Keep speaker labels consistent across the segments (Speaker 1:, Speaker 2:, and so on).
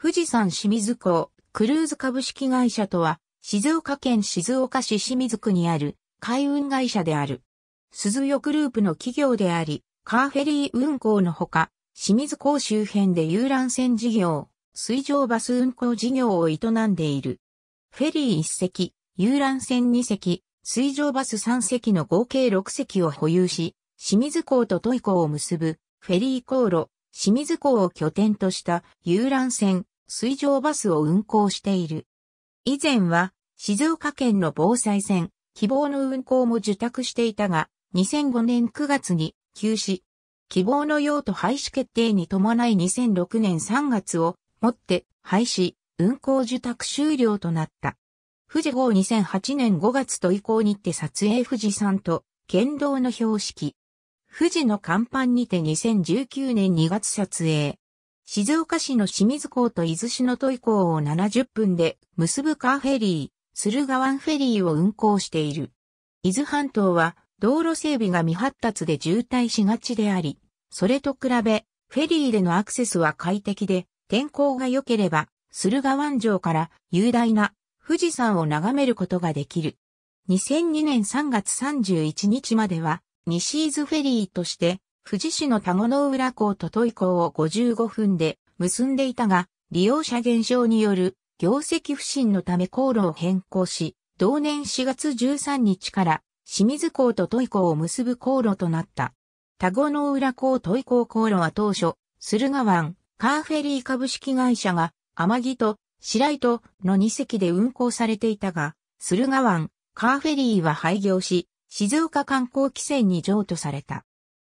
Speaker 1: 富士山清水港、クルーズ株式会社とは、静岡県静岡市清水区にある海運会社である。鈴代グループの企業であり、カーフェリー運行のほか、清水港周辺で遊覧船事業、水上バス運行事業を営んでいる。フェリー1隻、遊覧船2隻、水上バス3隻の合計6隻を保有し、清水港と都井港を結ぶフェリー航路、清水港を拠点とした遊覧船、水上バスを運行している。以前は静岡県の防災船、希望の運行も受託していたが、2005年9月に休止。希望の用途廃止決定に伴い2006年3月をもって廃止、運行受託終了となった。富士号2008年5月と以降にて撮影富士山と県道の標識、富士の甲板にて2019年2月撮影。静岡市の清水港と伊豆市の都井港を70分で結ぶカーフェリー、駿河湾フェリーを運航している。伊豆半島は道路整備が未発達で渋滞しがちであり、それと比べ、フェリーでのアクセスは快適で、天候が良ければ、駿河湾城から雄大な富士山を眺めることができる。2002年3月31日までは西伊豆フェリーとして、富士市の田子の浦港と都井港を55分で結んでいたが、利用者減少による業績不振のため航路を変更し、同年4月13日から清水港と都井港を結ぶ航路となった。田子の浦港都井港航路は当初、駿河湾、カーフェリー株式会社が、天城と白糸の2隻で運航されていたが、駿河湾、カーフェリーは廃業し、静岡観光規制に譲渡された。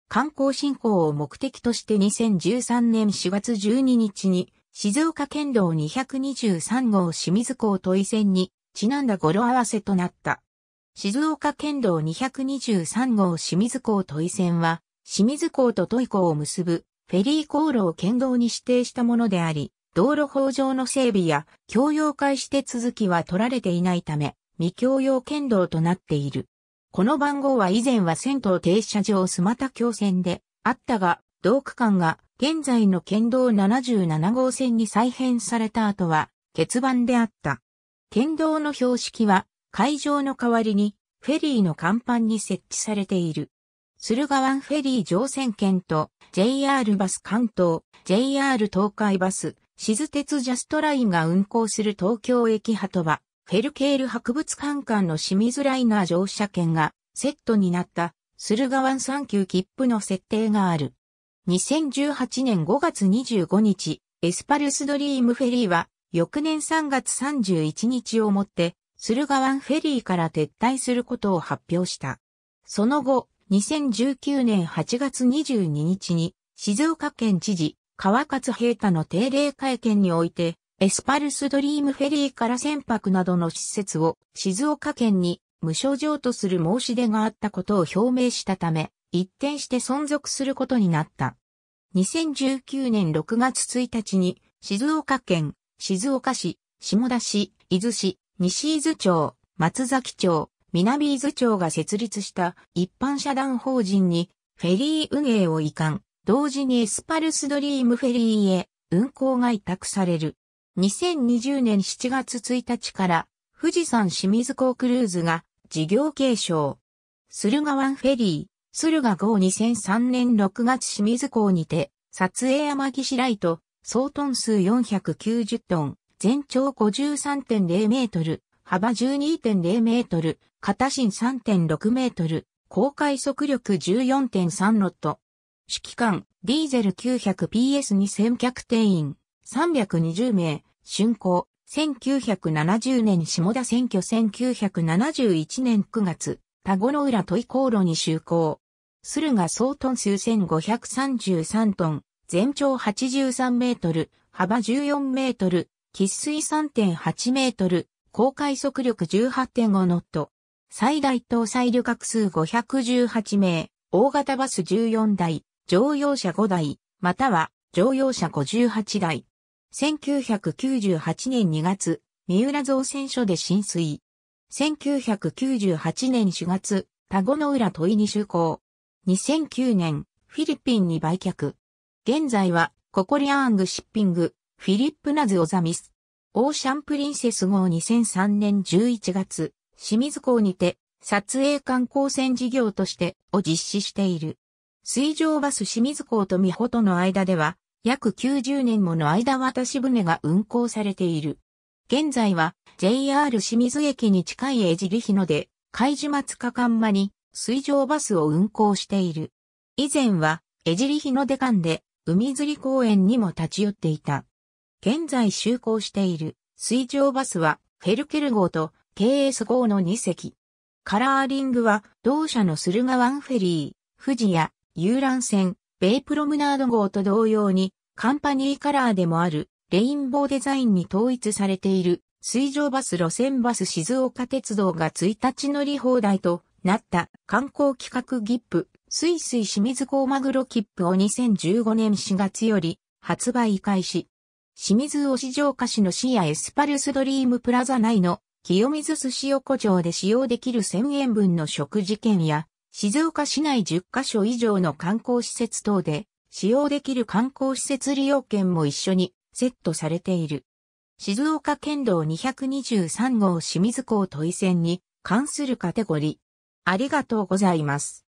Speaker 1: 観光振興を目的として2013年4月12日に静岡県道223号清水港都井線にちなんだ語呂合わせとなった。静岡県道223号清水港都井線は清水港と都井港を結ぶフェリー航路を県道に指定したものであり、道路法上の整備や共用化して続きは取られていないため、未共用県道となっている。この番号は以前は銭湯停車場スマタ橋線であったが、同区間が現在の県道77号線に再編された後は欠番であった。県道の標識は会場の代わりにフェリーの甲板に設置されている。駿河湾フェリー乗船券と JR バス関東、JR 東海バス、静鉄ジャストラインが運行する東京駅波止場、フェルケール博物館館の清水ライナー乗車券がセットになった駿河湾産休切符の設定がある。2018年5月25日、エスパルスドリームフェリーは翌年3月31日をもって駿河湾フェリーから撤退することを発表した。その後、2019年8月22日に静岡県知事、川勝平太の定例会見において、エスパルスドリームフェリーから船舶などの施設を静岡県に無償譲渡する申し出があったことを表明したため、一転して存続することになった。2019年6月1日に静岡県、静岡市、下田市、伊豆市、西伊豆町、松崎町、南伊豆町が設立した一般社団法人にフェリー運営を移管、同時にエスパルスドリームフェリーへ運行が委託される。2020年7月1日から富士山清水港クルーズが事業継承。駿河湾フェリー、駿河号2003年6月清水港にて、撮影山岸ライト、総トン数490トン、全長53.0メートル、幅12.0メートル、片心3.6メートル、高回速力14.3ロット。指揮官、ディーゼル 900PS に0 0 0客定員。320名、竣工、1970年下田選挙1971年9月、田子の浦問井航路に就航。駿河総トン数1533トン、全長83メートル、幅14メートル、喫水3.8メートル、航海速力18.5ノット。最大搭載旅客数518名、大型バス14台、乗用車5台、または乗用車58台。1998年2月、三浦造船所で浸水。1998年4月、田子の浦問いに就航。2009年、フィリピンに売却。現在は、ココリアングシッピング、フィリップナズ・オザミス。オーシャンプリンセス号2003年11月、清水港にて、撮影観光船事業としてを実施している。水上バス清水港と美穂との間では、約90年もの間渡し船が運航されている。現在は JR 清水駅に近い江尻日野で、海島塚間間に水上バスを運行している。以前は江尻日の出間で海釣り公園にも立ち寄っていた。現在就航している水上バスはフェルケル号と KS 号の2隻。カラーリングは同社の駿河湾フェリー、富士や遊覧船、ベイプロムナード号と同様に、カンパニーカラーでもある、レインボーデザインに統一されている、水上バス路線バス静岡鉄道が1日乗り放題となった観光企画ギップ、スイスイ清水港マグロ切符を2015年4月より発売開始。清水市城下市の市やエスパルスドリームプラザ内の清水寿司横丁で使用できる1000円分の食事券や静岡市内10カ所以上の観光施設等で使用できる観光施設利用券も一緒にセットされている。静岡県道223号清水港都井線に関するカテゴリー。ありがとうございます。